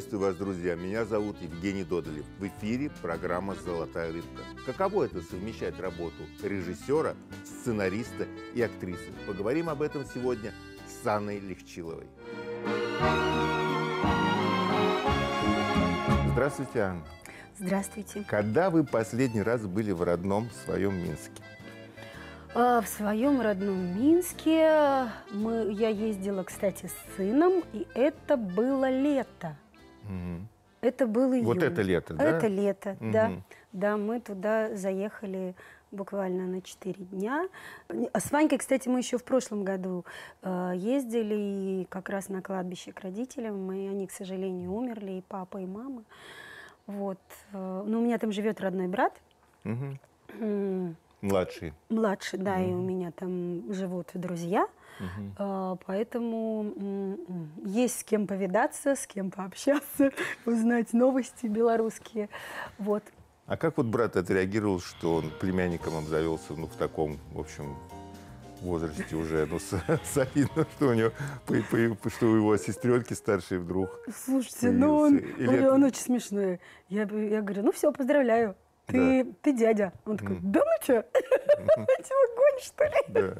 Приветствую вас, друзья! Меня зовут Евгений Додолев. В эфире программа «Золотая рыбка». Каково это совмещать работу режиссера, сценариста и актрисы? Поговорим об этом сегодня с Анной Легчиловой. Здравствуйте, Анна. Здравствуйте. Когда вы последний раз были в родном своем Минске? А, в своем родном Минске мы, я ездила, кстати, с сыном, и это было лето. Угу. Это было июнь. Вот это лето, да? Это лето, угу. да. Да, мы туда заехали буквально на 4 дня. А с Ванькой, кстати, мы еще в прошлом году э, ездили и как раз на кладбище к родителям. И они, к сожалению, умерли, и папа, и мама. Вот. Э, ну, у меня там живет родной брат. Угу. Младший. Младший, да, угу. и у меня там живут друзья. Угу. Поэтому есть с кем повидаться, с кем пообщаться, узнать новости белорусские. Вот. А как вот брат отреагировал, что он племянником обзавелся ну, в таком, в общем, возрасте уже, ну, солидно, что у него, что у его сестренки старший вдруг Слушайте, ну он, Или он, это... он очень смешной. Я, я говорю, ну все, поздравляю, ты, да. ты дядя. Он такой, да ну что, Тебя гонишь, что ли? Да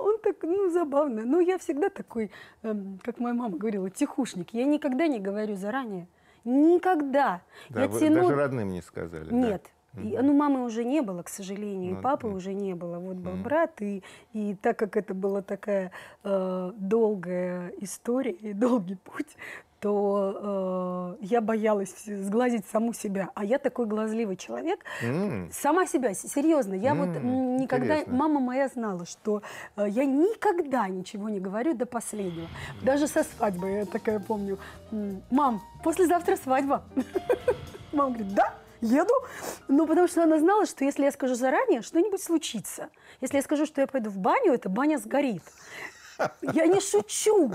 он так, ну, забавно. Ну, я всегда такой, эм, как моя мама говорила, тихушник. Я никогда не говорю заранее. Никогда. Да, я вы тяну... даже родным не сказали. Нет. Да? И, ну, мамы уже не было, к сожалению, и ну, папы mm. уже не было. Вот был mm. брат, и, и так как это была такая э, долгая история и долгий путь, то э, я боялась сглазить саму себя. А я такой глазливый человек. Mm. Сама себя, серьезно. Я mm. вот никогда... Интересно. Мама моя знала, что э, я никогда ничего не говорю до последнего. Mm. Даже со свадьбой я такая помню. Мам, послезавтра свадьба. Мама говорит, да? еду. Ну, потому что она знала, что если я скажу заранее, что-нибудь случится. Если я скажу, что я пойду в баню, эта баня сгорит. Я не шучу.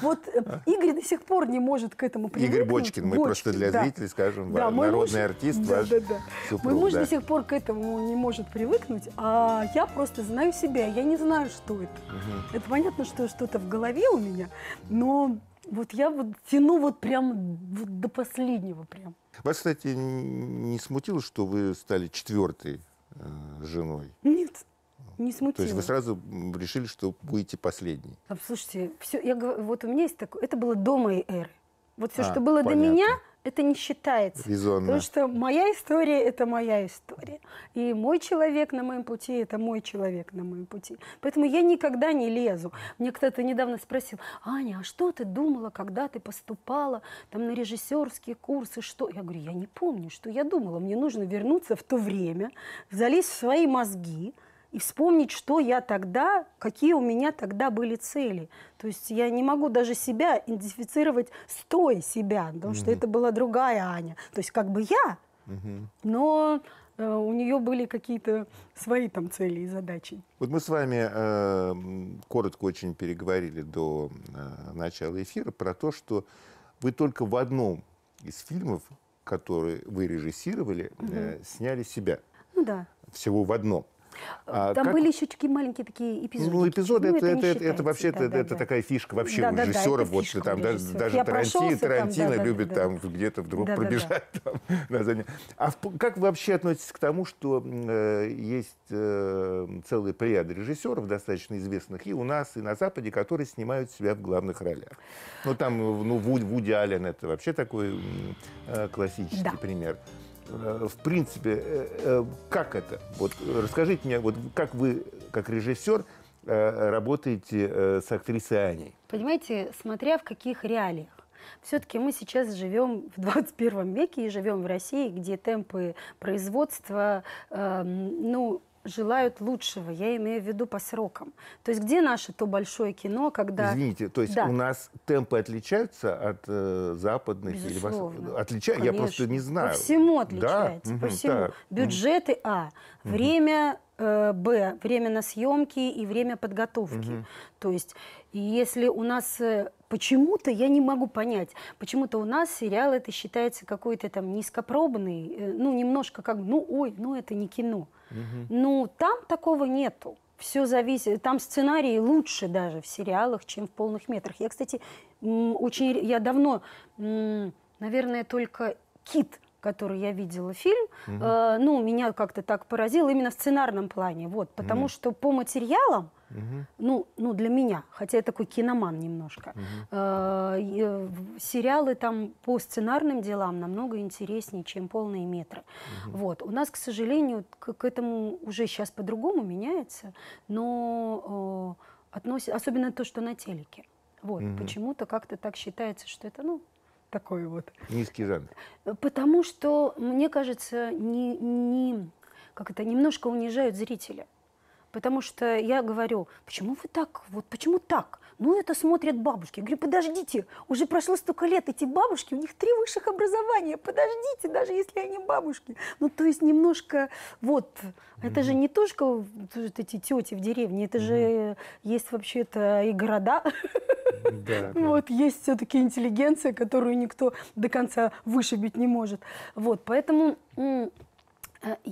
Вот э, Игорь до сих пор не может к этому привыкнуть. Игорь Бочкин, мы Бочкин, просто для да. зрителей скажем, да, народный муж, артист, да, ваш да, да. супруг. Мой муж да. до сих пор к этому не может привыкнуть, а я просто знаю себя, я не знаю, что это. Угу. Это понятно, что что-то в голове у меня, но вот я вот тяну вот прям вот до последнего прям. Вас, кстати, не смутило, что вы стали четвертой э, женой? Нет. Не смутило. То есть вы сразу решили, что будете последний. А, слушайте, все, я, вот у меня есть такое, это было до моей эры. Вот все, а, что было понятно. до меня, это не считается. Резонно. Потому что моя история – это моя история. И мой человек на моем пути – это мой человек на моем пути. Поэтому я никогда не лезу. Мне кто-то недавно спросил, Аня, а что ты думала, когда ты поступала там, на режиссерские курсы? Что? Я говорю, я не помню, что я думала. Мне нужно вернуться в то время, залезть в свои мозги – и вспомнить, что я тогда, какие у меня тогда были цели. То есть я не могу даже себя идентифицировать с той себя, потому угу. что это была другая Аня. То есть как бы я, угу. но э, у нее были какие-то свои там цели и задачи. Вот мы с вами э, коротко очень переговорили до э, начала эфира про то, что вы только в одном из фильмов, которые вы режиссировали, угу. э, сняли себя. Ну да. Всего в одном. А там как... были еще такие маленькие такие эпизоды. Ну, эпизоды, это, это, это, это вообще да, это, да, это да. такая фишка вообще да, у режиссера. Да, да, вот фишка там даже, даже Таранти, Тарантино там, да, любит да, там да. где-то вдруг да, пробежать да, да. на заднем. А в, как вы вообще относитесь к тому, что э, есть э, целый плеяд режиссеров достаточно известных и у нас, и на Западе, которые снимают себя в главных ролях? Ну, там, ну, Вуди Аллен это вообще такой э, классический да. пример. Э, в принципе, э, э, как это? Вот расскажите мне, вот как вы, как режиссер, работаете с актрисой Аней? Понимаете, смотря в каких реалиях. Все-таки мы сейчас живем в 21 веке и живем в России, где темпы производства, э, ну, желают лучшего, я имею в виду по срокам. То есть где наше то большое кино, когда... Извините, то есть да. у нас темпы отличаются от э, западных? Безусловно. Или вас... Отличаются? Я просто не знаю. По всему отличается, да? по всему. Так. Бюджеты А, время э, Б, время на съемки и время подготовки. Угу. То есть если у нас э, почему-то я не могу понять, почему-то у нас сериал это считается какой-то там низкопробный, э, ну немножко как, ну ой, ну это не кино. Ну, там такого нету. Все зависит. Там сценарии лучше даже в сериалах, чем в полных метрах. Я, кстати, очень... Я давно, наверное, только «Кит» который я видела фильм, угу. э, ну, меня как-то так поразил именно в сценарном плане. Вот, потому угу. что по материалам Угу. Ну, ну, для меня, хотя я такой киноман немножко. Угу. Э, э сериалы там по сценарным делам намного интереснее, чем полные метры. Угу. Вот. У нас, к сожалению, к, к этому уже сейчас по-другому меняется, но э, относит, особенно то, что на телеке. Вот. Угу. Почему-то как-то так считается, что это, ну, такой вот. Низкий жанр. Э, потому что, мне кажется, не, не, как это, немножко унижают зрителя. Потому что я говорю, почему вы так, вот почему так? Ну, это смотрят бабушки. Я говорю, подождите, уже прошло столько лет, эти бабушки, у них три высших образования, подождите, даже если они бабушки. Ну, то есть немножко, вот, mm-hmm. это же не только вот эти тети в деревне, это mm-hmm. же есть вообще-то и города. Да, да. Вот есть все-таки интеллигенция, которую никто до конца вышибить не может. Вот, поэтому э,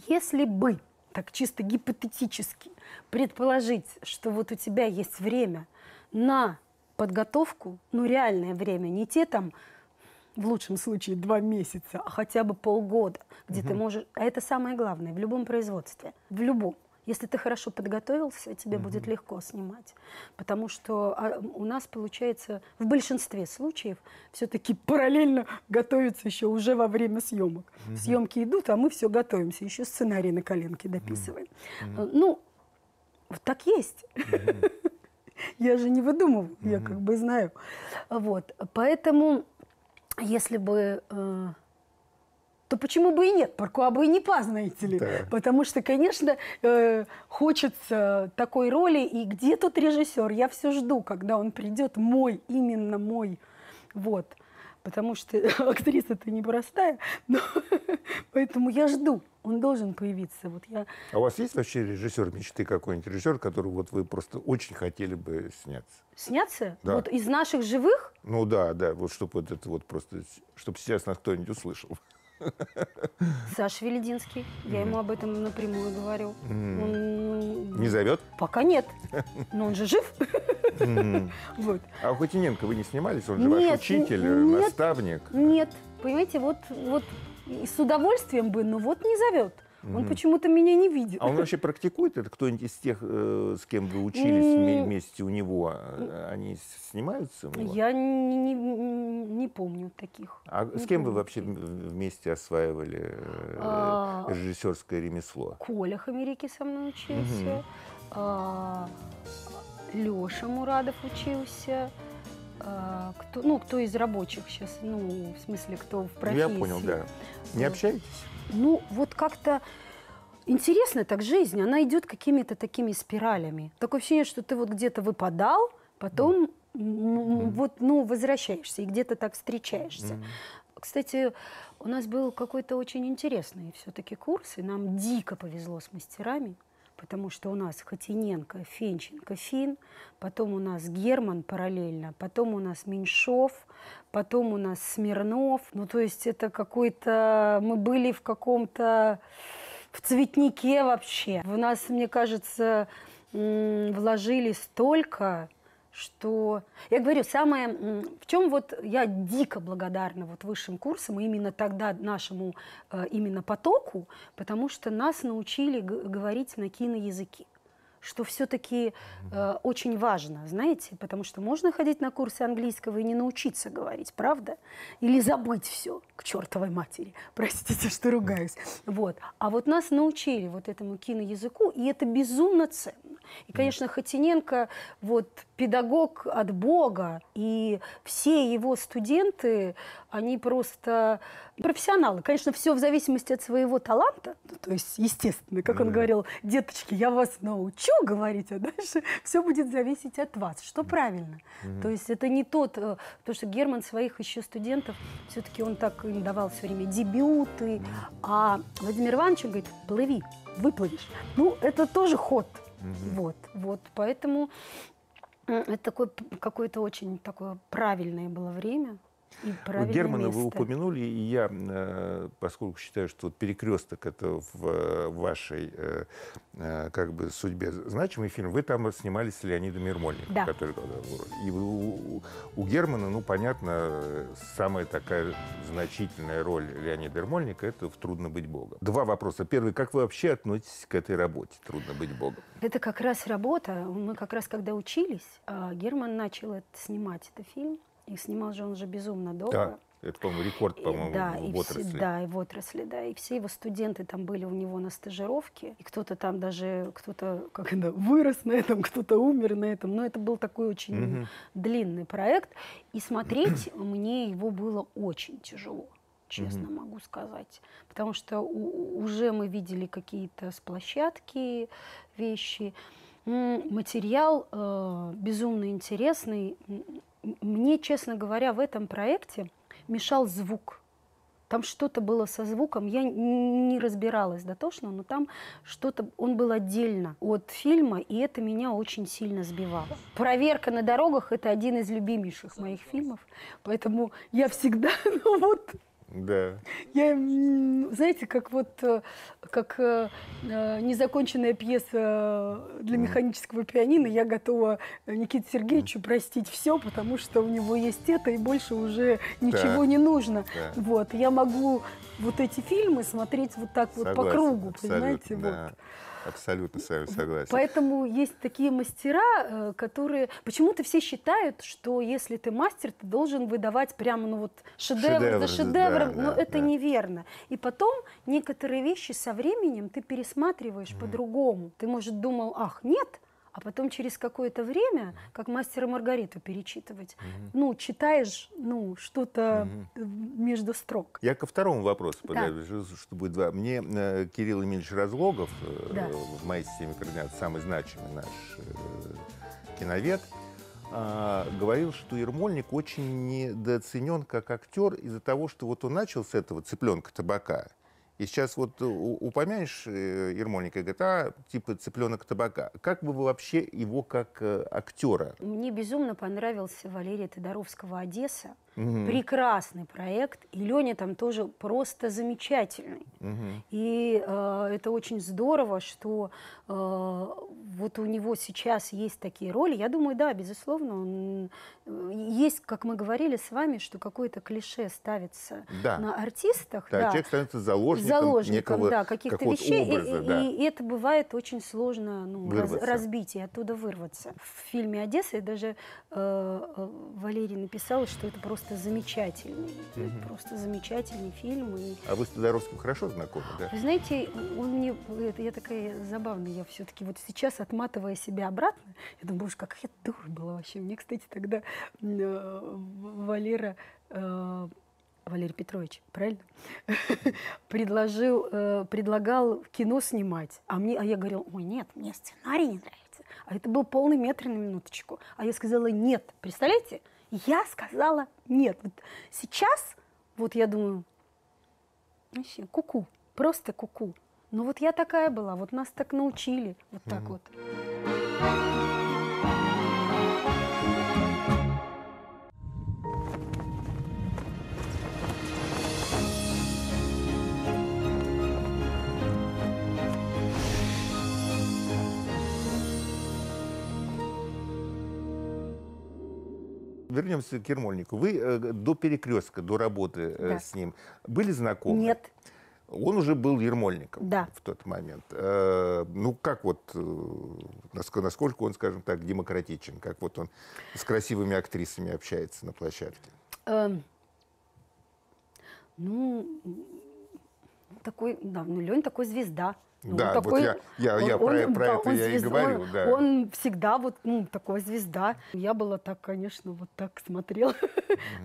если бы так чисто гипотетически предположить, что вот у тебя есть время на подготовку, ну реальное время, не те там в лучшем случае два месяца, а хотя бы полгода, где угу. ты можешь... А это самое главное в любом производстве, в любом. Если ты хорошо подготовился, тебе mm будет легко снимать. Потому что а, у нас получается в большинстве случаев все-таки параллельно готовится еще уже во время съемок. mm Съемки идут, а мы все готовимся, еще сценарий на коленке дописываем. mm Ну, так есть. Mm-hmm. Я же не выдумываю, mm-hmm. я как бы знаю. Вот, поэтому, если бы... Э, то почему бы и нет? Паркуа бы и не па, знаете ли. Да. Потому что, конечно, э, хочется такой роли. И где тут режиссер? Я все жду, когда он придет, мой, именно мой. Вот потому что актриса ты непростая, но поэтому я жду, он должен появиться. Вот я... А у вас есть вообще режиссер мечты какой-нибудь, режиссер, который вот вы просто очень хотели бы сняться? Сняться? Да. Вот из наших живых? Ну да, да, вот чтобы вот это вот просто, чтобы сейчас нас кто-нибудь услышал. Саша Велединский. Я ему об этом напрямую говорю. Он... Ну, Не зовет? Пока нет. Но он же жив. Вот. А у Хотиненко вы не снимались? Он же ваш учитель, наставник. Нет, понимаете, вот, вот с удовольствием бы, но вот не зовет. Он mm. почему-то меня не видит. А он вообще практикует это? Кто-нибудь из тех, э, с кем вы учились mm. вместе у него, э, они снимаются? У него? Я не, не, не помню таких. А не с кем вы вообще вместе осваивали э, а... режиссерское ремесло? Коля Хамерики со мной учился. Mm-hmm. А... Леша Мурадов учился. А, кто, ну, кто из рабочих сейчас, ну, в смысле, кто в ну, профессии. Я понял, да. Не общаетесь? Ну, вот как-то интересно так жизнь, она идет какими-то такими спиралями. Такое ощущение, что ты вот где-то выпадал, потом mm. вот, ну, возвращаешься и где-то так встречаешься. Mm. Кстати, у нас был какой-то очень интересный все-таки курс, и нам дико повезло с мастерами потому что у нас Хотиненко, Фенченко, Фин, потом у нас Герман параллельно, потом у нас Меньшов, потом у нас Смирнов. Ну, то есть это какой-то... Мы были в каком-то... в цветнике вообще. В нас, мне кажется, вложили столько что я говорю, самое, в чем вот я дико благодарна вот высшим курсам, именно тогда нашему э, именно потоку, потому что нас научили говорить на киноязыке что все-таки э, очень важно, знаете, потому что можно ходить на курсы английского и не научиться говорить, правда? Или забыть все к чертовой матери. Простите, что ругаюсь. Вот. А вот нас научили вот этому киноязыку, и это безумно ценно. И, конечно, Хотиненко, вот педагог от Бога, и все его студенты они просто профессионалы. Конечно, все в зависимости от своего таланта, ну, то есть, естественно, как он говорил, деточки, я вас научу говорить, а дальше все будет зависеть от вас, что правильно. То есть это не тот, потому э, что Герман своих еще студентов, все-таки он так им давал все время дебюты, а Владимир Иванович говорит, плыви, выплывешь. Ну, это тоже ход. Вот, вот, поэтому это такое, какое-то очень такое правильное было время. Вот Германа место. вы упомянули, и я, э, поскольку считаю, что перекресток это в э, вашей э, как бы судьбе значимый фильм, вы там снимались с Леонидом Ермольником, да. который и у, у Германа, ну понятно, самая такая значительная роль Леонида Ермольника это в "Трудно быть Богом". Два вопроса. Первый, как вы вообще относитесь к этой работе "Трудно быть Богом"? Это как раз работа. Мы как раз когда учились, Герман начал это, снимать этот фильм. И снимал же он же безумно долго. Да. Это, по-моему, рекорд, по-моему, да, в отрасли. Все, да, и в отрасли, да. И все его студенты там были у него на стажировке. И кто-то там даже, кто-то как это, вырос на этом, кто-то умер на этом. Но это был такой очень угу. длинный проект. И смотреть мне его было очень тяжело честно mm могу сказать. Потому что у, уже мы видели какие-то с площадки вещи. Материал э, безумно интересный мне, честно говоря, в этом проекте мешал звук. Там что-то было со звуком, я не разбиралась дотошно, но там что-то, он был отдельно от фильма, и это меня очень сильно сбивало. «Проверка на дорогах» — это один из любимейших моих фильмов, поэтому я всегда, ну вот, да. Я, знаете, как вот, э, как э, э, незаконченная пьеса э, для механического пианино, я готова Никите Сергеевичу простить все, потому что у него есть это, и больше уже ничего да. не нужно. Да. Вот, я могу вот эти фильмы смотреть вот так Согласен, вот по кругу, понимаете, да. вот. Абсолютно с вами согласен. Поэтому есть такие мастера, э, которые... Почему-то все считают, что если ты мастер, ты должен выдавать прямо ну вот шедевр, шедевр за шедевром. Да, но да, это да. неверно. И потом некоторые вещи со временем ты пересматриваешь mm. по-другому. Ты, может, думал, ах, нет, а потом через какое-то время, как мастера Маргариту перечитывать, угу. ну, читаешь, ну, что-то угу. между строк. Я ко второму вопросу да. чтобы два. Мне э, Кирилл Эмильевич Разлогов э, да. в моей системе координат, самый значимый наш э, киновед, а, говорил, что Ермольник очень недооценен как актер из-за того, что вот он начал с этого цыпленка табака, и сейчас вот э, упомянешь э, Ермольника и говорит, а, типа цыпленок табака. Как бы вы вообще его как э, актера? Мне безумно понравился Валерия Тодоровского «Одесса». Угу. Прекрасный проект. И Леня там тоже просто замечательный. Угу. И э, это очень здорово, что вот у него сейчас есть такие роли, я думаю, да, безусловно, он, э, есть, как мы говорили с вами, что какое-то клише ставится да. на артистах. Да, да, человек становится заложником, заложником некого, да, каких-то вещей, образа, и, да. и, это бывает очень сложно ну, раз, разбить и оттуда вырваться. В фильме «Одесса» даже э, э Валерий написал, что это просто замечательный, угу. просто замечательный фильм. И... А вы с Тодоровским хорошо знакомы, да? Вы знаете, он мне, я такая забавная, я все-таки вот сейчас отматывая себя обратно, я думаю, боже, как я дура была вообще. Мне, кстати, тогда э, Валера э, Валерий Петрович, правильно? Предложил, э, предлагал кино снимать, а, мне, а я говорила, ой, нет, мне сценарий не нравится. А это был полный метр на минуточку. А я сказала, нет, представляете? Я сказала нет. Вот сейчас, вот я думаю, вообще, куку, -ку, просто куку. -ку ну вот я такая была, вот нас так научили, вот так вот. вернемся к Ермольнику. Вы э, до перекрестка, до работы э, да. с ним были знакомы? Нет. Он уже был Ермольником да. в тот момент. Э, ну, как вот, э, насколько он, скажем так, демократичен, как вот он с красивыми актрисами общается на площадке? Эм, ну, такой, да, ну, Лень такой звезда. Ну, да, такой, вот я, я, я он, про, про да, это я звезд, и говорю. Он, да. он всегда вот ну, такой звезда. Я была так, конечно, вот так смотрела.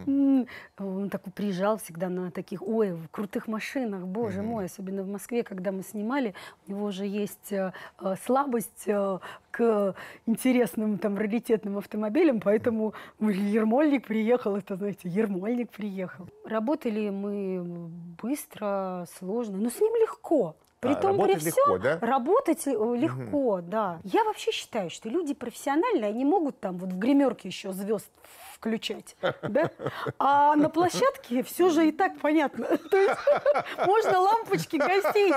mm он такой приезжал всегда на таких, ой, в крутых машинах, боже mm мой, особенно в Москве, когда мы снимали, у него уже есть э, э, слабость э, к интересным там раритетным автомобилям, поэтому Ермольник приехал, это, знаете, Ермольник приехал. Работали мы быстро, сложно, но с ним легко. А, при том, при всем, легко, да? Работать э, легко, угу. да. Я вообще считаю, что люди профессиональные, они могут там вот в гримерке еще звезд включать, да? А на площадке все же и так понятно. То есть можно лампочки гостей.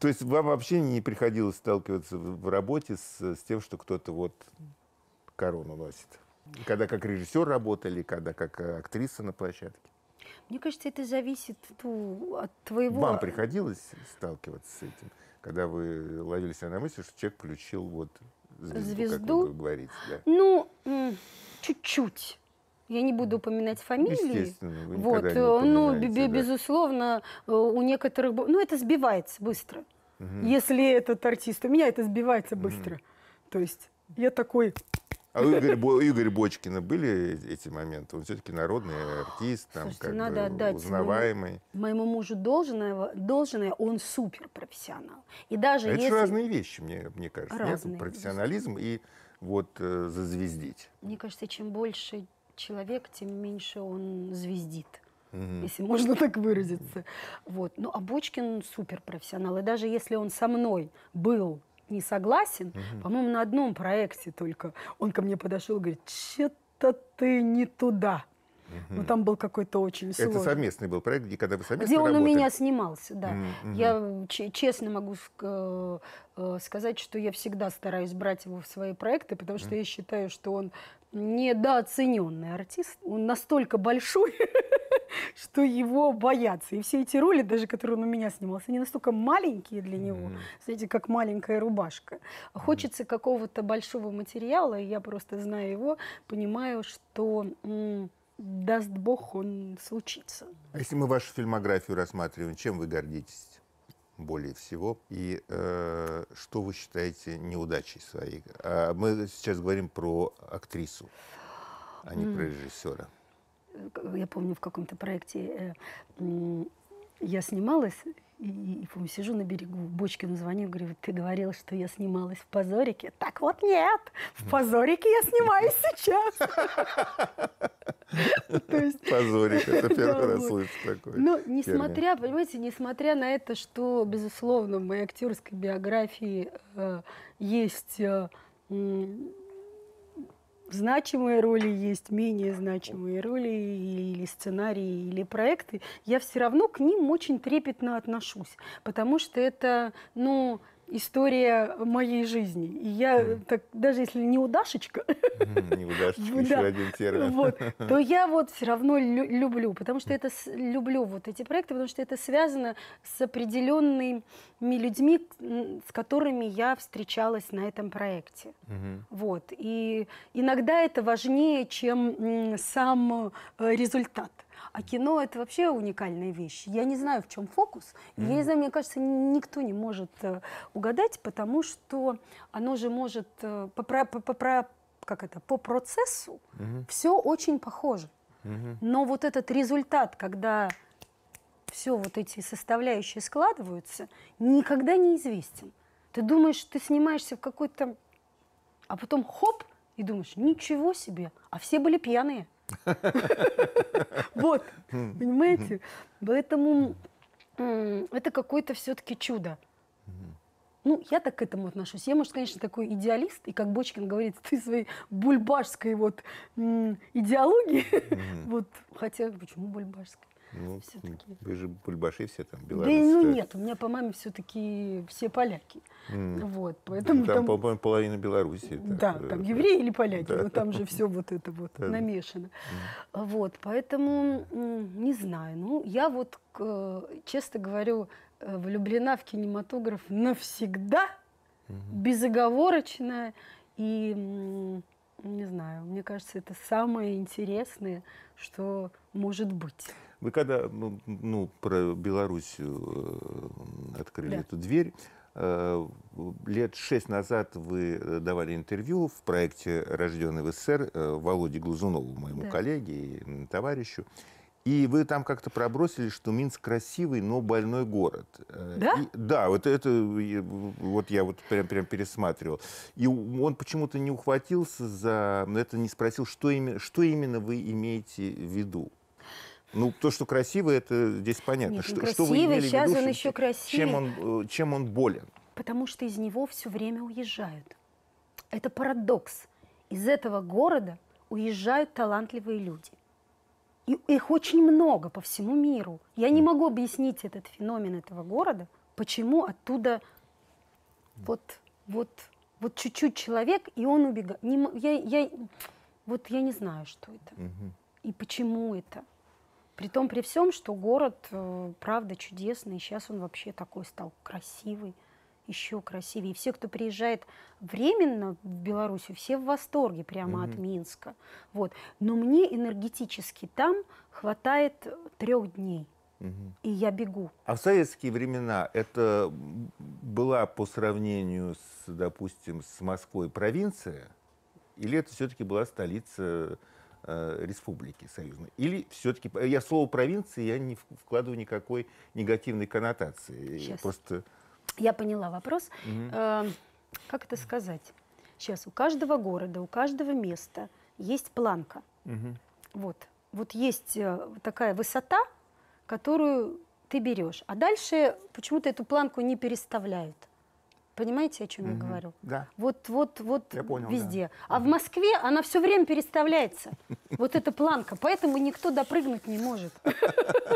То есть вам вообще не приходилось сталкиваться в работе с тем, что кто-то вот корону носит? Когда как режиссер работали, когда как э, актриса на площадке? Мне кажется, это зависит от твоего... Вам приходилось сталкиваться с этим, когда вы ловили себя на мысли, что человек включил вот звезду, звезду? как вы говорите? Да? Ну, чуть-чуть. Я не буду упоминать фамилии. вы вот, не э, ну, да. безусловно, э, у некоторых, ну, это сбивается быстро. Угу. Если этот артист, у меня это сбивается быстро. Угу. То есть я такой а у Игоря, Бочкина были эти моменты? Он все-таки народный артист, там, Слушайте, как надо бы, отдать узнаваемый. Моему, мужу должное, должное, он супер профессионал. И даже Это если... же разные вещи, мне, мне кажется. Разные, Нет? Профессионализм и вот э, зазвездить. Мне кажется, чем больше человек, тем меньше он звездит угу. если можно так выразиться. Вот. Ну, а Бочкин суперпрофессионал. И даже если он со мной был не согласен. Угу. По-моему, на одном проекте только он ко мне подошел и говорит, что-то ты не туда. Угу. Ну, там был какой-то очень сложный. Это совместный был проект, где когда вы совместно Где он работали. у меня снимался, да. Угу. Я честно могу э, э, сказать, что я всегда стараюсь брать его в свои проекты, потому что угу. я считаю, что он недооцененный артист. Он настолько большой, что его боятся. И все эти роли, даже которые он у меня снимался, они настолько маленькие для него, mm-hmm. знаете, как маленькая рубашка. Mm-hmm. Хочется какого-то большого материала, и я просто знаю его, понимаю, что... М- даст бог, он случится. А если мы вашу фильмографию рассматриваем, чем вы гордитесь? более всего. И э, что вы считаете неудачей своей? А мы сейчас говорим про актрису, а не mm. про режиссера. Я помню, в каком-то проекте э, э, я снималась, и, и помню, сижу на берегу, Бочкину звоню, говорю, ты говорила, что я снималась в «Позорике». Так вот нет, в «Позорике» я снимаюсь сейчас. «Позорик», это первый раз слышу такое. Ну, несмотря, понимаете, несмотря на это, что, безусловно, в моей актерской биографии э, есть э, значимые роли, есть менее значимые роли или сценарии, или проекты, я все равно к ним очень трепетно отношусь, потому что это, ну, история моей жизни. И я, mm. так, даже если не удашечка то я вот все равно люблю, потому что это... Люблю вот эти проекты, потому что это связано с определенными людьми, с которыми я встречалась на этом проекте. Вот, и иногда это важнее, чем сам э, результат. А кино это вообще уникальная вещь. Я не знаю, в чем фокус. Я не знаю, мне кажется, никто не может э, угадать, потому что оно же может э, по, по, по, как это, по процессу mm все очень похоже. mm Но вот этот результат, когда все вот эти составляющие складываются, никогда не известен. Ты думаешь, ты снимаешься в какой-то... А потом хоп, и думаешь, ничего себе, а все были пьяные. Вот, понимаете? Поэтому это какое-то все-таки чудо. Ну, я так к этому отношусь. Я, может, конечно, такой идеалист, и как Бочкин говорит, ты своей бульбашской вот идеологии, вот, хотя почему бульбашской? Ну, все-таки. Вы же бульбаши все там, белорусы. Да, ну нет, у меня по маме все-таки все поляки. Mm. Вот, поэтому там, там... по половина Белоруссии. Да, да, э, там э, евреи или поляки, но там же все вот это вот намешано. Вот, поэтому не знаю. Ну, я вот, честно говорю, э, влюблена в кинематограф навсегда, mm безоговорочно. И не знаю, мне кажется, это самое интересное, что может быть. Вы когда ну, ну про Белоруссию э, открыли да. эту дверь, э, лет шесть назад вы э, давали интервью в проекте «Рожденный в СССР» э, Володе Глазунову, моему да. коллеге и товарищу. И вы там как-то пробросили, что Минск красивый, но больной город. Э, да? И, да, вот это вот я вот прям, прям пересматривал. И он почему-то не ухватился за ну, это, не спросил, что, ими, что именно вы имеете в виду. Ну, то, что красивый, это здесь понятно. Нет, что, красивый, что вы имели сейчас в виду, он еще красивый. Чем он, э, чем он болен? Потому что из него все время уезжают. Это парадокс. Из этого города уезжают талантливые люди. И их очень много по всему миру. Я не могу объяснить этот феномен этого города, почему оттуда вот, вот, вот чуть-чуть человек, и он убегает. Не, я, я, вот я не знаю, что это. И почему это. При том, при всем, что город, э, правда, чудесный. Сейчас он вообще такой стал красивый еще красивее. все, кто приезжает временно в Белоруссию, все в восторге прямо mm-hmm. от Минска. Вот. Но мне энергетически там хватает трех дней. И я бегу. А в советские времена это была по сравнению с, допустим, с Москвой провинция, или это все-таки была столица э, республики союзной? Или все-таки... Э, я слово провинции я не вкладываю никакой негативной коннотации. Сейчас. Просто я поняла вопрос. Угу. Э, как это сказать? Сейчас у каждого города, у каждого места есть планка. Угу. Вот. Вот есть э, такая высота, которую ты берешь. А дальше почему-то эту планку не переставляют. Понимаете, о чем угу. я говорю? Да. Вот, вот, вот я понял, везде. Да. А угу. в Москве она все время переставляется. Вот эта планка. Поэтому никто допрыгнуть не может.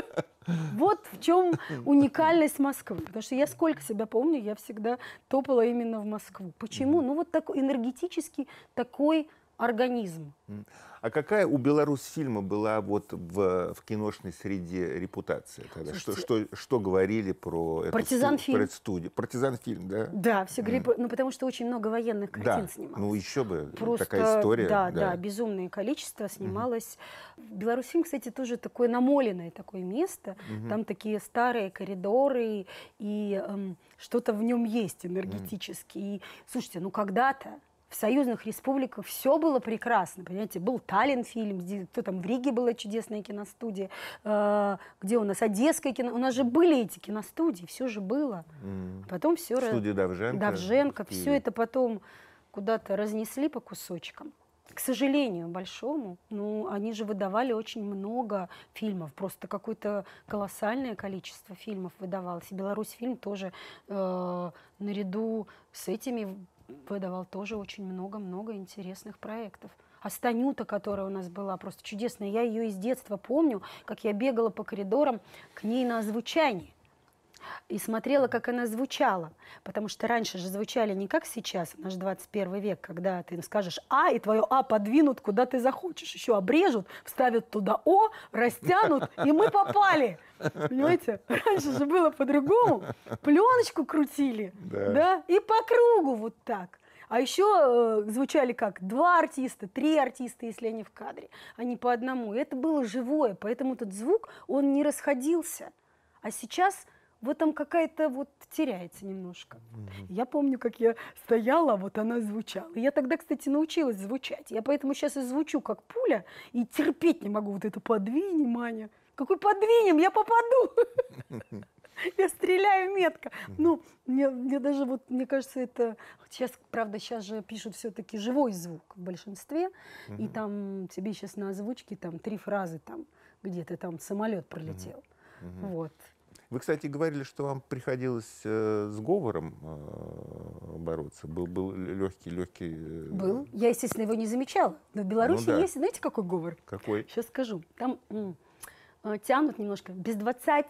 Вот в чем уникальность Москвы. Потому что я сколько себя помню, я всегда топала именно в Москву. Почему? Ну вот такой энергетический такой организм. А какая у Беларусь фильма была вот в, в киношной среде репутация? Тогда? Слушайте, что, что, что говорили про партизан эту, фильм. студию? Партизан фильм, да? Да, все говорили, mm. ну потому что очень много военных картин да. снималось. Ну еще бы Просто, такая история. Да, да, да, безумное количество снималось. Mm. Беларусь фильм, кстати, тоже такое намоленное такое место. Mm. Там такие старые коридоры и эм, что-то в нем есть энергетически. Mm. И слушайте, ну когда-то в союзных республиках все было прекрасно, понимаете, был Таллин фильм, где, кто там в Риге была чудесная киностудия, э, где у нас Одесская кино, у нас же были эти киностудии, все же было, потом все студия раз... Давженко, Давженко все это потом куда-то разнесли по кусочкам. К сожалению, большому, ну, они же выдавали очень много фильмов, просто какое-то колоссальное количество фильмов выдавалось. И Беларусь фильм тоже э, наряду с этими выдавал тоже очень много-много интересных проектов. А Станюта, которая у нас была просто чудесная, я ее из детства помню, как я бегала по коридорам к ней на озвучание и смотрела, как она звучала. Потому что раньше же звучали не как сейчас, наш 21 век, когда ты скажешь «а», и твое «а» подвинут, куда ты захочешь. Еще обрежут, вставят туда «о», растянут, и мы попали. Понимаете? Раньше же было по-другому. Пленочку крутили, да. да, и по кругу вот так. А еще э, звучали как два артиста, три артиста, если они в кадре, а не по одному. И это было живое, поэтому этот звук, он не расходился. А сейчас вот там какая-то вот теряется немножко. Mm-hmm. Я помню, как я стояла, а вот она звучала. я тогда, кстати, научилась звучать. Я поэтому сейчас и звучу как пуля, и терпеть не могу вот эту подвинем, Маня. Какой подвинем, я попаду. Я стреляю метко. Ну, мне, мне даже вот, мне кажется, это... Сейчас, правда, сейчас же пишут все-таки живой звук в большинстве. Mm-hmm. И там тебе сейчас на озвучке там три фразы там где-то там самолет пролетел. Mm-hmm. Вот. Вы, кстати, говорили, что вам приходилось э, с говором э, бороться. Был, был легкий, легкий... Э, был. Я, естественно, его не замечала. Но в ну Беларуси ну, да. есть, знаете, какой говор? Какой? Сейчас скажу. Там м- Э, тянут немножко без 20.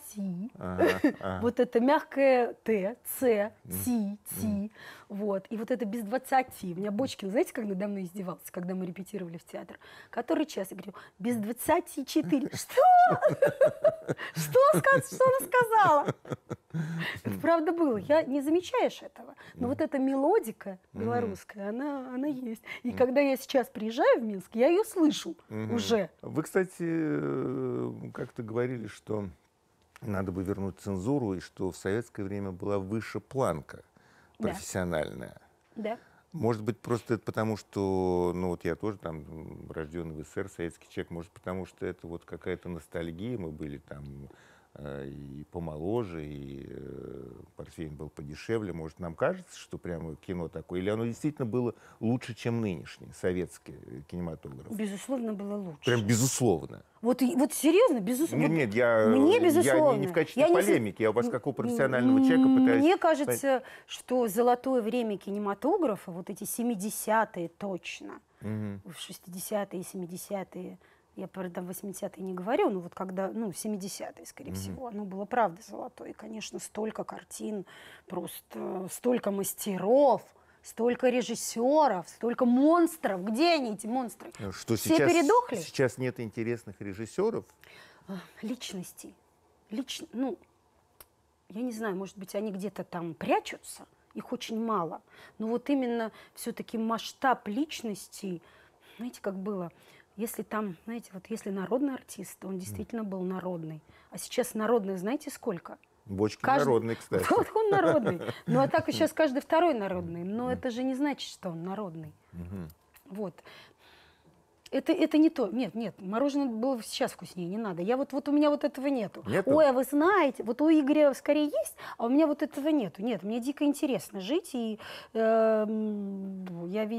Ага, ага. Вот это мягкое Т, С, Ти, Ти. Вот. И вот это без 20. У меня Бочкин, знаете, как надо мной издевался, когда мы репетировали в театр? Который час? Я говорю, без 24. Что? Что, что она сказала? Это правда было. Я не замечаешь этого. Но вот эта мелодика белорусская, она, она есть. И когда я сейчас приезжаю в Минск, я ее слышу уже. Вы, кстати, как э, как-то говорили, что надо бы вернуть цензуру, и что в советское время была выше планка профессиональная. Да. Может быть, просто это потому, что, ну вот я тоже там рожденный в СССР, советский человек, может потому, что это вот какая-то ностальгия, мы были там Э, и помоложе, и э, портфель был подешевле. Может, нам кажется, что прямо кино такое? Или оно действительно было лучше, чем нынешний советский э, кинематограф? Безусловно, было лучше. Прям безусловно. Вот, вот серьезно, безусловно. Нет, нет, я, мне безусловно. я не в качестве я полемики, не... я у вас как у профессионального человека пытаюсь... Мне кажется, понять. что золотое время кинематографа, вот эти 70-е точно, угу. 60-е и 70-е, я про 80-е не говорю, но вот когда, ну, 70-е, скорее mm-hmm. всего, оно было правда золотое. И, конечно, столько картин, просто э, столько мастеров, столько режиссеров, столько монстров. Где они, эти монстры? Э, что Все сейчас, передохли? Сейчас нет интересных режиссеров? А, личностей. Лич... Ну, я не знаю, может быть, они где-то там прячутся, их очень мало. Но вот именно все-таки масштаб личностей, знаете, как было – если там, знаете, вот если народный артист, он действительно был народный. А сейчас народных, знаете, сколько? Бочкин каждый... народный, кстати. Вот он народный. Ну, а так сейчас каждый второй народный. Но это же не значит, что он народный. Вот это, это не то. Нет, нет, мороженое было сейчас вкуснее, не надо. Я вот, вот у меня вот этого нету. нету. Ой, а вы знаете, вот у Игоря скорее есть, а у меня вот этого нету. Нет, мне дико интересно жить, и э, я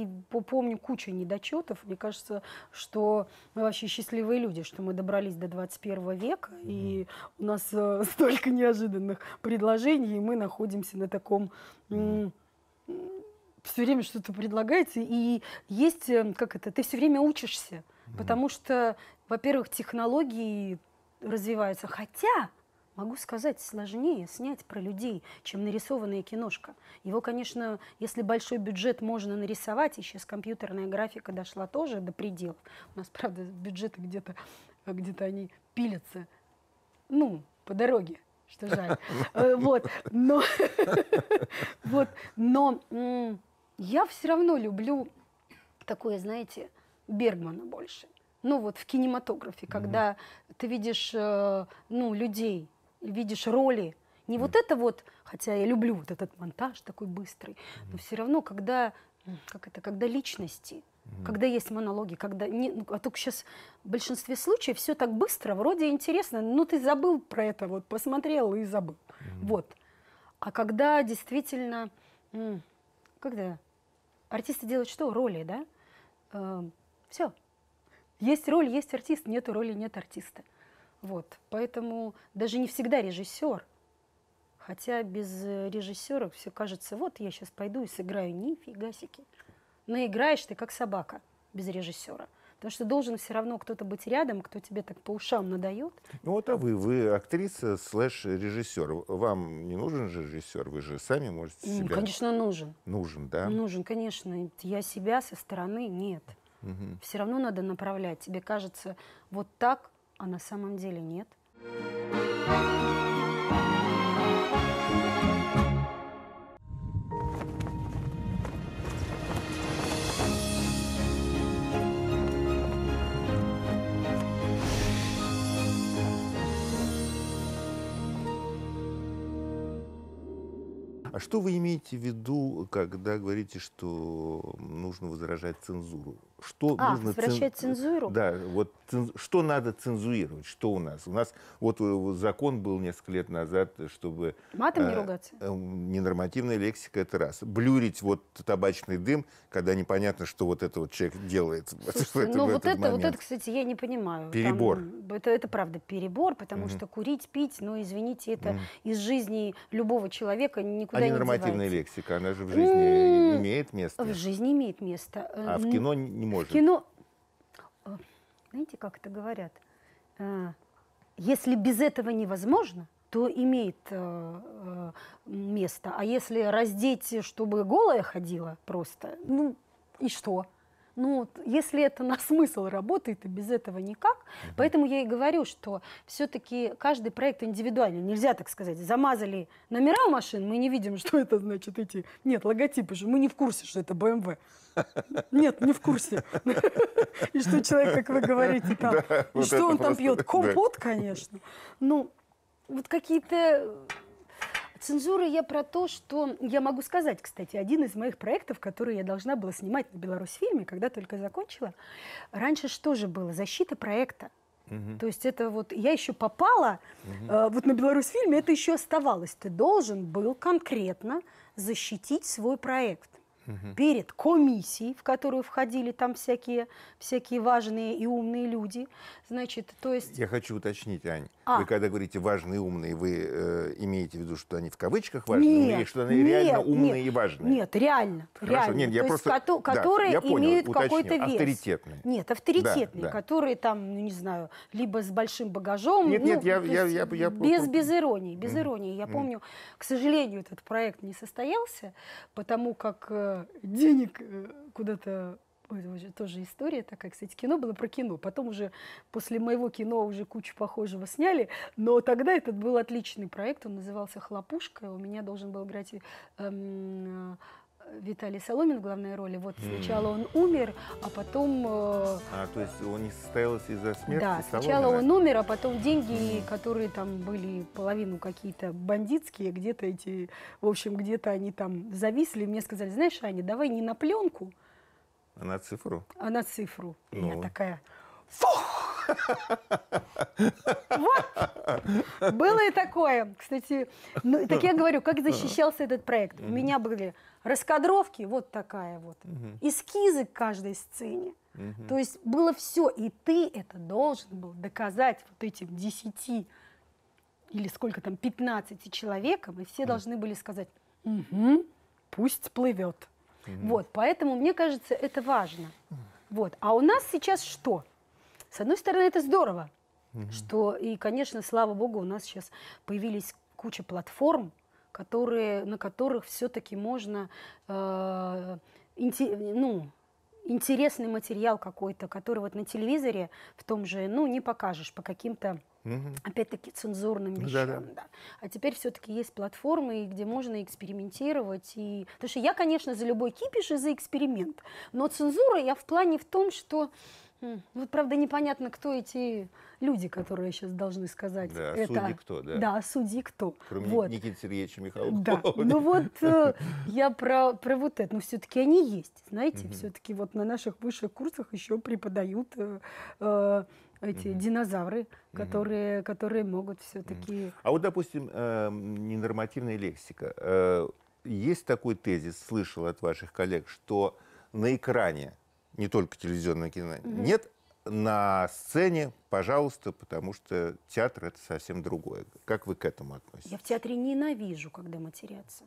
помню кучу недочетов. Мне кажется, что мы вообще счастливые люди, что мы добрались до 21 века, mm. и у нас э, столько неожиданных предложений, и мы находимся на таком... Э, все время что-то предлагаете и есть, эм, как это, ты все время учишься, mm-hmm. потому что, во-первых, технологии развиваются, хотя Могу сказать, сложнее снять про людей, чем нарисованная киношка. Его, конечно, если большой бюджет можно нарисовать, и сейчас компьютерная графика дошла тоже до пределов. У нас, правда, бюджеты где-то а где то они пилятся. Ну, по дороге, что жаль. Э, вот, но... Вот, но я все равно люблю такое, знаете, Бергмана больше. Ну вот в кинематографе, mm-hmm. когда ты видишь, э, ну, людей, видишь роли, не вот это вот, хотя я люблю вот этот монтаж такой быстрый, но все равно, когда, как это, когда личности, когда есть монологи, когда не, ну, а только сейчас в большинстве случаев все так быстро, вроде интересно, но ты забыл про это, вот посмотрел и забыл, вот. А когда действительно, когда Артисты делают что? Роли, да? Э, все. Есть роль, есть артист, нету роли, нет артиста. Вот. Поэтому даже не всегда режиссер, хотя без э, режиссера все кажется, вот я сейчас пойду и сыграю, нифига Но играешь ты как собака без режиссера. Потому что должен все равно кто-то быть рядом, кто тебе так по ушам надает. Ну вот, а вы, вы актриса слэш-режиссер. Вам не нужен же режиссер? Вы же сами можете себя... Ну, конечно, нужен. Нужен, да? Нужен, конечно. Я себя со стороны нет. Угу. Все равно надо направлять. Тебе кажется, вот так, а на самом деле нет. Thank you. А что вы имеете в виду, когда говорите, что нужно возражать цензуру? что а, нужно цензурировать? цензуру. Да, вот цен... что надо цензурировать, что у нас. У нас вот э, закон был несколько лет назад, чтобы матом не э, ругаться. Э, ненормативная лексика это раз. Блюрить вот табачный дым, когда непонятно, что вот этот вот человек делает. Слушайте, это, ну вот это, вот это, кстати, я не понимаю. Перебор. Там, это, это правда перебор, потому угу. что курить, пить, ну извините, это угу. из жизни любого человека никуда а не ненормативная девается. лексика, она же в жизни м-м-м. имеет место. В жизни имеет место. А в кино не может. В кино, э, знаете, как это говорят, э, если без этого невозможно, то имеет э, место. А если раздеть, чтобы голая ходила просто, ну и что? ну, если это на смысл работает, и без этого никак. Mm-hmm. Поэтому я и говорю, что все-таки каждый проект индивидуальный. Нельзя, так сказать, замазали номера машин, мы не видим, что это значит эти... Нет, логотипы же, мы не в курсе, что это BMW. Нет, не в курсе. И что человек, как вы говорите, там... И что он там пьет? Компот, конечно. Ну, вот какие-то Цензура я про то, что я могу сказать, кстати, один из моих проектов, который я должна была снимать на Беларусь фильме, когда только закончила, раньше что же было? Защита проекта. Угу. То есть это вот я еще попала, угу. э, вот на Беларусь фильме это еще оставалось. Ты должен был конкретно защитить свой проект угу. перед комиссией, в которую входили там всякие, всякие важные и умные люди. Значит, то есть... Я хочу уточнить, Ань, а. вы когда говорите «важные и умные», вы э, имеете в виду, что они в кавычках важные, нет, или что они нет, реально умные нет, и важные? Нет, реально. Хорошо, реально. нет, я то просто... Есть, ко- да, которые я имеют какой-то вес. авторитетные. Нет, авторитетные, да, да. которые там, ну не знаю, либо с большим багажом. Нет, ну, нет, я, я, я, я... Без, без иронии, без mm. иронии. Я mm. помню, к сожалению, этот проект не состоялся, потому как э, денег э, куда-то тоже история такая, кстати, кино было про кино. Потом уже после моего кино уже кучу похожего сняли, но тогда этот был отличный проект, он назывался «Хлопушка». У меня должен был играть эм, Виталий Соломин в главной роли. Вот сначала он умер, а потом... Э, а, то есть он не состоялся из-за смерти Да, Соломина. сначала он умер, а потом деньги, которые там были половину какие-то бандитские, где-то эти... В общем, где-то они там зависли. Мне сказали, знаешь, Аня, давай не на пленку. А на цифру? А на цифру. Ну. Я такая... Фух! Вот. Было и такое. Кстати, ну, так я говорю, как защищался этот проект. У меня были раскадровки вот такая вот, угу. эскизы к каждой сцене. Угу. То есть было все, и ты это должен был доказать вот этим десяти или сколько там, 15 человеком, и все угу. должны были сказать, угу, пусть плывет. Угу. Вот, поэтому, мне кажется, это важно. Вот, а у нас сейчас что? С одной стороны, это здорово, угу. что, и, конечно, слава богу, у нас сейчас появились куча платформ, которые, на которых все-таки можно э, инте, ну, интересный материал какой-то, который вот на телевизоре в том же, ну, не покажешь по каким-то угу. опять-таки цензурным вещам. Да, да. Да. А теперь все-таки есть платформы, где можно экспериментировать. И... Потому что я, конечно, за любой кипиш и за эксперимент. Но цензура я в плане в том, что ну, вот, правда, непонятно, кто эти люди, которые сейчас должны сказать. Да, это... судьи кто, да? Да, судьи кто. Кроме вот. Никиты Сергеевича Михайлова. Да, ну вот э, я про, про вот это. Но все-таки они есть, знаете, угу. все-таки вот на наших высших курсах еще преподают э, э, эти угу. динозавры, которые, угу. которые могут все-таки... А вот, допустим, э, ненормативная лексика. Э, есть такой тезис, слышал от ваших коллег, что на экране не только телевизионное кино. Mm -hmm. Нет, на сцене, пожалуйста, потому что театр это совсем другое. Как вы к этому относитесь? Я в театре ненавижу, когда матерятся.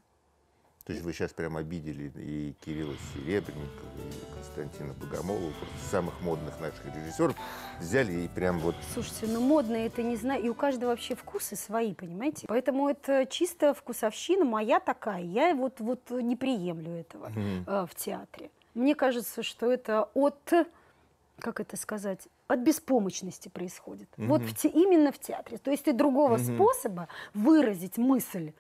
То есть вы сейчас прям обидели и Кирилла Серебренникова, и Константина Богомолова, просто самых модных наших режиссеров, взяли и прям вот... Слушайте, ну модно это не знаю, и у каждого вообще вкусы свои, понимаете? Поэтому это чисто вкусовщина моя такая, я вот, вот не приемлю этого mm. -hmm. э, в театре. Мне кажется, что это от, как это сказать, от беспомощности происходит. Угу. Вот в те, именно в театре. То есть ты другого угу. способа выразить мысль,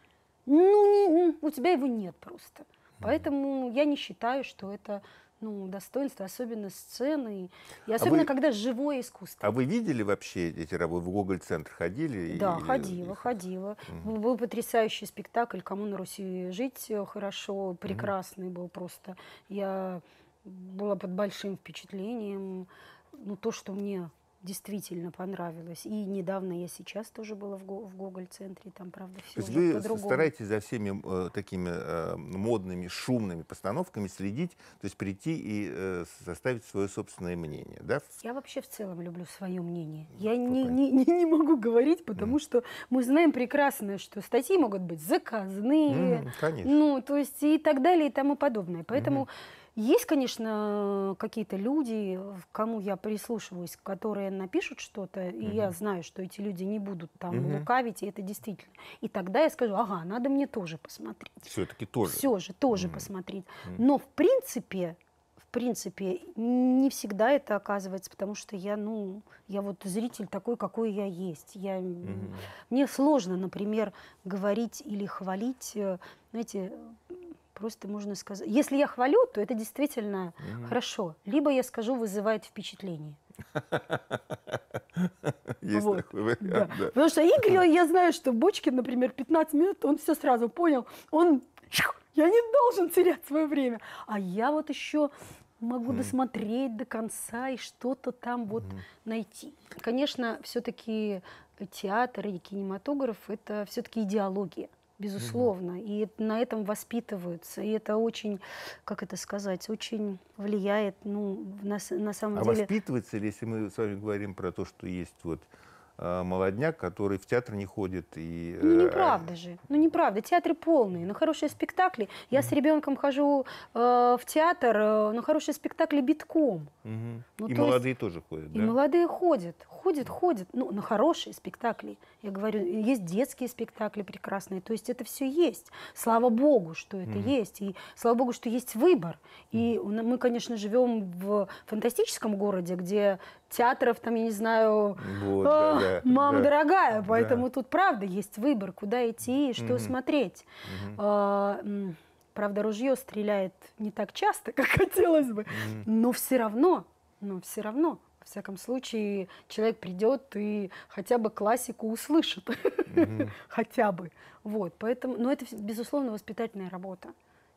ну, не, у тебя его нет просто. Угу. Поэтому я не считаю, что это ну, достоинство, особенно сцены, и а особенно, а вы, когда живое искусство. А вы видели вообще эти работы? в Гоголь-центр ходили? Да, и, ходила, ходила. Mm. Был потрясающий спектакль «Кому на Руси жить э, хорошо», прекрасный mm. был просто. Я была под большим впечатлением. Ну, то, что мне действительно понравилось. И недавно я сейчас тоже была в, Гоголь-центре, там, правда, все То есть вы стараетесь за всеми э, такими э, модными, шумными постановками следить, то есть прийти и э, составить свое собственное мнение, да? Я вообще в целом люблю свое мнение. Ну, я не, не, не, не могу говорить, потому mm. что мы знаем прекрасно, что статьи могут быть заказные, mm, конечно. ну, то есть и так далее и тому подобное. Поэтому... Mm есть, конечно, какие-то люди, к кому я прислушиваюсь, которые напишут что-то, и угу. я знаю, что эти люди не будут там угу. лукавить, и это действительно. И тогда я скажу, ага, надо мне тоже посмотреть. Все-таки тоже. Все же, тоже угу. посмотреть. Угу. Но в принципе, в принципе, не всегда это оказывается, потому что я, ну, я вот зритель такой, какой я есть. Я, угу. Мне сложно, например, говорить или хвалить, э, знаете, Просто можно сказать... Если я хвалю, то это действительно mm-hmm. хорошо. Либо я скажу, вызывает впечатление. Есть вот. такой вариант, да. да. Потому что Игорь, я знаю, что Бочкин, например, 15 минут, он все сразу понял. Он... Я не должен терять свое время. А я вот еще могу mm. досмотреть до конца и что-то там вот найти. Конечно, все-таки театр и кинематограф – это все-таки идеология безусловно. Угу. И на этом воспитываются. И это очень, как это сказать, очень влияет ну, на, на самом а деле. А воспитывается ли, если мы с вами говорим про то, что есть вот Э, молодняк, который в театр не ходит. И, ну, э, неправда же. Ну, неправда. Театры полные, но хорошие спектакли. Я mm-hmm. с ребенком хожу э, в театр, э, но хорошие спектакли битком. Mm-hmm. Ну, и то молодые есть... тоже ходят, да? И молодые ходят. Ходят, ходят. Ну, на хорошие спектакли. Я говорю, есть детские спектакли прекрасные. То есть это все есть. Слава Богу, что это mm-hmm. есть. И слава Богу, что есть выбор. И mm-hmm. мы, конечно, живем в фантастическом городе, где театров, там, я не знаю, вот, а, да, да, мама да, дорогая. Поэтому тут правда есть выбор, куда идти и что угу. смотреть. Угу. правда, ружье стреляет не так часто, как хотелось бы, угу. но все равно, но все равно. Во всяком случае, человек придет и хотя бы классику услышит. Угу. хотя бы. Вот, поэтому, но это, безусловно, воспитательная работа.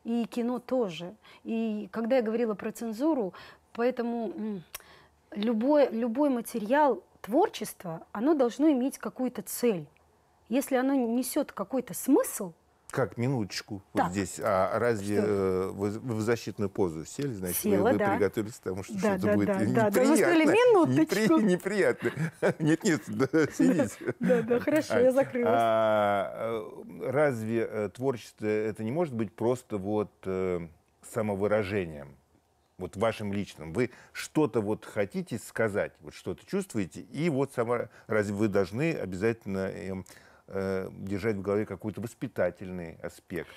И кино тоже. И когда я говорила про цензуру, поэтому любой, любой материал творчества, оно должно иметь какую-то цель. Если оно несет какой-то смысл, как, минуточку, так. вот здесь. А разве э, вы, в защитную позу сели, значит, Села, вы, вы да. приготовились к тому, что да, что-то да, будет да, неприятно. Да, да, вы ну, Непри, неприятно. Нет, нет, да, сидите. Да, да, хорошо, я закрылась. А, э, разве э, творчество, это не может быть просто вот э, самовыражением? вот вашим личным, вы что-то вот хотите сказать, вот что-то чувствуете, и вот сама, разве вы должны обязательно э, э, держать в голове какой-то воспитательный аспект?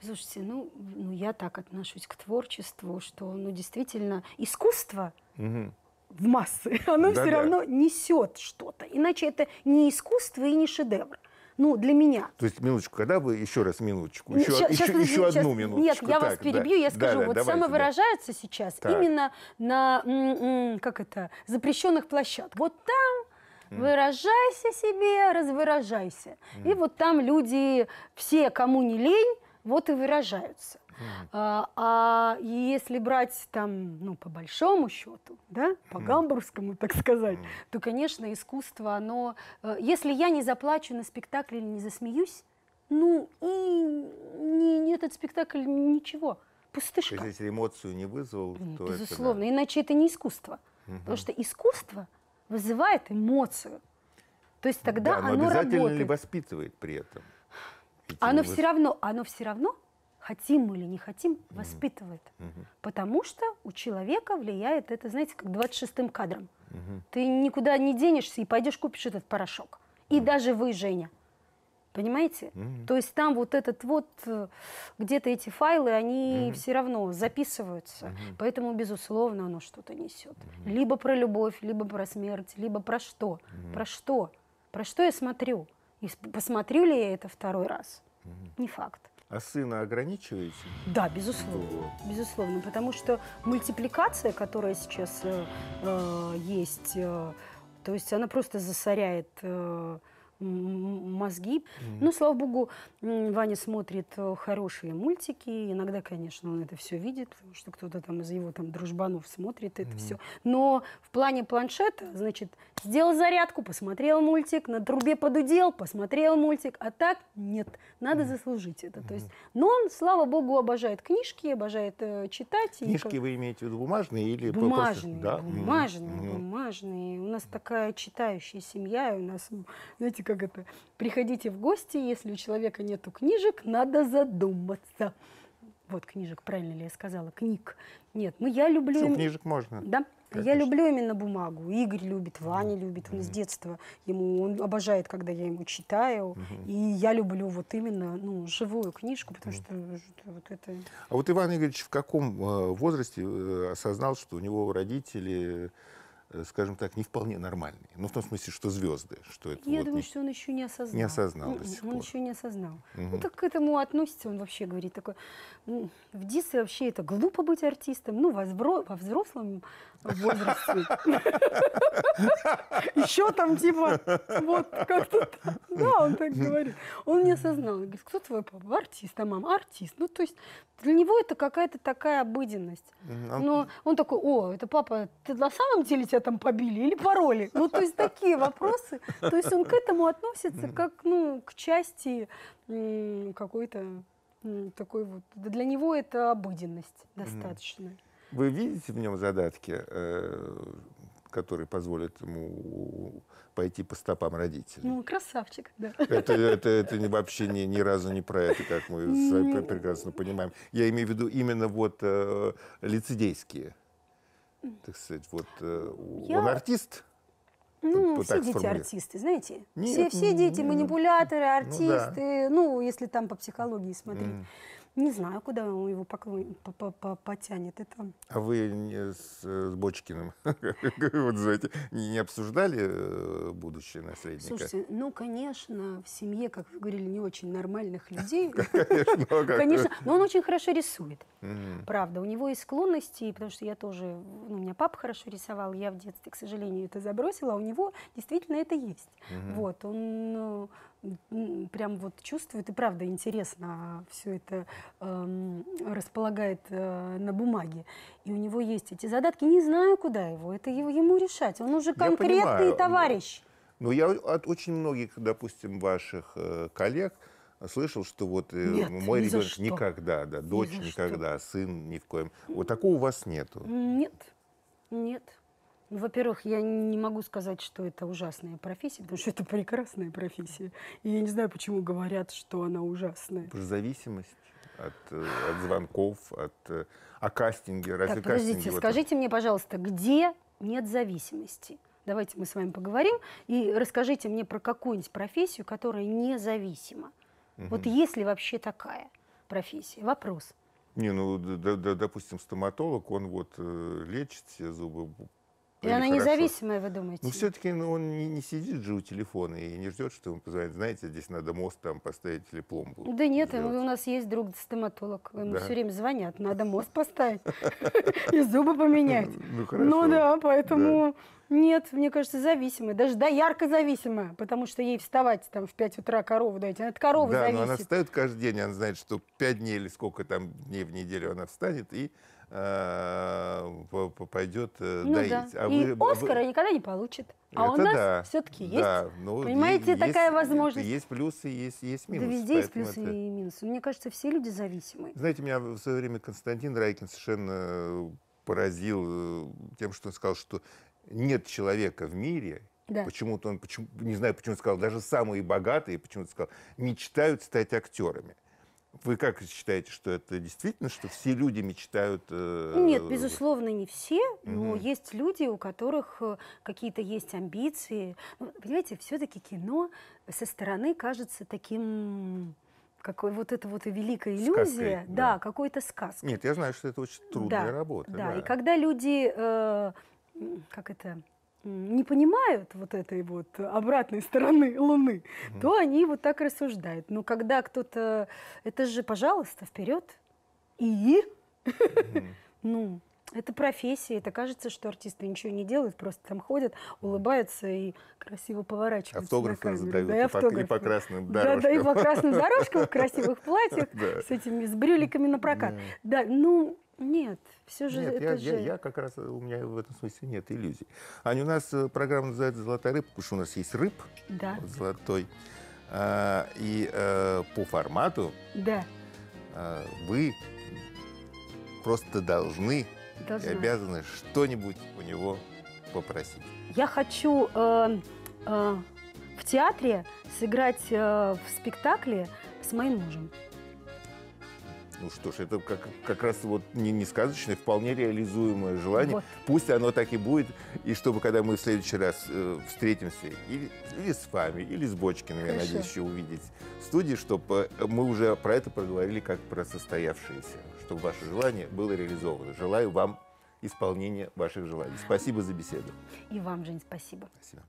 Слушайте, ну, ну я так отношусь к творчеству, что ну действительно искусство угу. в массы, оно да, все да. равно несет что-то, иначе это не искусство и не шедевр ну, для меня. То есть, минуточку, когда вы, еще раз минуточку, еще, сейчас, еще, сейчас, еще одну минуточку. Нет, я так, вас перебью, да. я скажу, да, да, вот давайте, самовыражаются да. сейчас так. именно на, как это, запрещенных площадках. Вот там Выражайся себе, развыражайся. И вот там люди, все, кому не лень, вот и выражаются. Mm. А, а если брать там, ну, по большому счету, да, по mm. гамбургскому, так сказать, mm. то, конечно, искусство, оно... Э, если я не заплачу на спектакле или не засмеюсь, ну, и не, не этот спектакль ничего, пустышка. То есть, эмоцию не вызвал, mm, то Безусловно, это, да. иначе это не искусство. Mm-hmm. Потому что искусство вызывает эмоцию. То есть тогда да, оно, оно обязательно работает. ли воспитывает при этом? оно все равно, оно все равно хотим мы или не хотим, mm-hmm. воспитывает. Mm-hmm. Потому что у человека влияет это, знаете, как 26-м кадром. Mm-hmm. Ты никуда не денешься и пойдешь купишь этот порошок. И mm-hmm. даже вы, Женя. Понимаете? Mm-hmm. То есть там вот этот вот, э, где-то эти файлы, они mm-hmm. все равно записываются. Mm-hmm. Поэтому, безусловно, оно что-то несет. Mm-hmm. Либо про любовь, либо про смерть, либо про что. Mm-hmm. Про что? Про что я смотрю? И посмотрю ли я это второй раз? Mm-hmm. Не факт. А сына ограничиваете? Да, безусловно. Вот. Безусловно, потому что мультипликация, которая сейчас э, э есть, э, то есть она просто засоряет... Э, мозги. Mm-hmm. Ну, слава богу, Ваня смотрит э, хорошие мультики. Иногда, конечно, он это все видит, что кто-то там из его там дружбанов смотрит это mm-hmm. все. Но в плане планшета, значит, сделал зарядку, посмотрел мультик, на трубе подудел, посмотрел мультик, а так нет, надо mm-hmm. заслужить это. Mm-hmm. То есть, но он, слава богу, обожает книжки, обожает э, читать. Книжки и, вы имеете в виду бумажные или бумажные? да? Бумажные, mm-hmm. бумажные. У нас такая читающая семья, и у нас, знаете, как это, приходите в гости, если у человека нету книжек, надо задуматься. Вот книжек, правильно ли я сказала, книг. Нет, мы ну, я люблю... Что, книжек можно? Да. Конечно. Я люблю именно бумагу. Игорь любит, Ваня любит. Он mm с детства ему он обожает, когда я ему читаю. Mm-hmm. И я люблю вот именно ну, живую книжку, потому mm что, что вот это. А вот Иван Игоревич в каком э, возрасте э, осознал, что у него родители Э, скажем так, не вполне нормальные, Ну, в том смысле, что звезды. Что это Я вот думаю, не... что он еще не осознал. Не осознал mm -mm, Он пор. еще не осознал. Угу. Ну, так к этому относится, он вообще говорит такой, в детстве вообще это глупо быть артистом, ну, во, взрослом в возрасте. Еще там типа, вот как-то, да, он так говорит. Он не осознал, говорит, кто твой папа? Артист, а мама артист. Ну, то есть для него это какая-то такая обыденность. Но он такой, о, это папа, ты на самом деле тебя там побили или пароли? Ну, то есть такие вопросы. То есть он к этому относится как, ну, к части какой-то такой вот. Для него это обыденность достаточно. Вы видите в нем задатки, э, которые позволят ему пойти по стопам родителей. Ну, красавчик, да. Это, это, это вообще ни, ни разу не про это, как мы ну... прекрасно понимаем. Я имею в виду именно вот э, лицедейские. Так сказать, вот э, Я... он артист? Ну, вот все дети артисты, знаете? Нет, все, все дети манипуляторы, артисты, ну, да. ну если там по психологии смотреть. Mm. Не знаю, куда он его поклон... по -по потянет. Это... А вы не с, э, с Бочкиным вот, знаете, не, не обсуждали э, будущее наследника? Слушайте, ну, конечно, в семье, как вы говорили, не очень нормальных людей. Ну, а конечно, но он очень хорошо рисует. Правда, у него есть склонности, потому что я тоже, ну, у меня папа хорошо рисовал, я в детстве, к сожалению, это забросила, а у него действительно это есть. Вот, он ну, прям вот чувствует, и правда интересно а, все это э, располагает э, на бумаге. И у него есть эти задатки. Не знаю, куда его, это его, ему решать. Он уже конкретный понимаю, товарищ. Но, ну, но я от очень многих, допустим, ваших э, коллег слышал, что вот э, нет, мой ребенок что. никогда, да, дочь никогда, что. сын ни в коем. Вот такого у вас нету? Нет, нет. Ну, во-первых, я не могу сказать, что это ужасная профессия, потому что это прекрасная профессия. И я не знаю, почему говорят, что она ужасная. Потому зависимость от, э, от звонков, от... Э, а кастинге, Разве так, подождите, кастинги скажите мне, пожалуйста, где нет зависимости? Давайте мы с вами поговорим и расскажите мне про какую-нибудь профессию, которая независима. Угу. Вот есть ли вообще такая профессия? Вопрос. Не, ну, допустим, стоматолог, он вот э, лечит все зубы, и она хорошо. независимая, вы думаете? Ну, все-таки ну, он не, не сидит же у телефона и не ждет, что ему позвонит. Знаете, здесь надо мост там поставить или пломбу. Да нет, сделать. у нас есть друг-стоматолог. Ему да. все время звонят, надо мост поставить и зубы поменять. Ну, ну, хорошо. Ну да, поэтому... Нет, мне кажется, зависимая. Даже да, ярко зависимая, потому что ей вставать там в 5 утра корову дать. Она от коровы да, зависит. Да, но она встает каждый день, она знает, что 5 дней или сколько там дней в неделю она встанет и э, пойдет э, ну, доить. Да. А и вы, а Оскара вы... никогда не получит. А это у нас да. все-таки есть. Да. Ну, Понимаете, есть, такая возможность. Есть плюсы, есть, есть минусы. Да везде есть плюсы это... и минусы. Мне кажется, все люди зависимы. Знаете, меня в свое время Константин Райкин совершенно э, поразил э, тем, что он сказал, что нет человека в мире, да. Почему-то он, почему, не знаю, почему он сказал, даже самые богатые, почему-то сказал, мечтают стать актерами. Вы как считаете, что это действительно, что все люди мечтают? Э, Нет, безусловно, не все, но угу. есть люди, у которых э, какие-то есть амбиции. Ну, понимаете, все-таки кино со стороны кажется таким какой вот это вот и великая иллюзия, сказкой, да, да, какой-то сказка. Нет, я знаю, что это очень трудная да, работа. Да. да, и когда люди, э, как это, не понимают вот этой вот обратной стороны Луны, mm то они вот так рассуждают. Но когда кто-то, это же, пожалуйста, вперед и, mm ну, это профессия, это кажется, что артисты ничего не делают, просто там ходят, улыбаются и красиво поворачиваются. Автографы раздают, да, и, автографы. и по красным дорожкам. Да, да, и по красным дорожкам, в красивых платьях, с этими, с брюликами на прокат. Да, ну, нет, все же нет, это я, же... Я, я как раз, у меня в этом смысле нет иллюзий. Аня, у нас э, программа называется «Золотая рыбка», потому что у нас есть рыб да. вот, золотой. А, и а, по формату да. а, вы просто должны Должна. и обязаны что-нибудь у него попросить. Я хочу э, э, в театре сыграть э, в спектакле с моим мужем. Ну что ж, это как, как раз вот не, не сказочное, вполне реализуемое желание. Вот. Пусть оно так и будет, и чтобы когда мы в следующий раз э, встретимся, или, или с вами, или с Бочкиным, Хорошо. я надеюсь, еще увидеть в студии, чтобы э, мы уже про это проговорили как про состоявшееся, чтобы ваше желание было реализовано. Желаю вам исполнения ваших желаний. Спасибо за беседу. И вам, Жень, спасибо. Спасибо.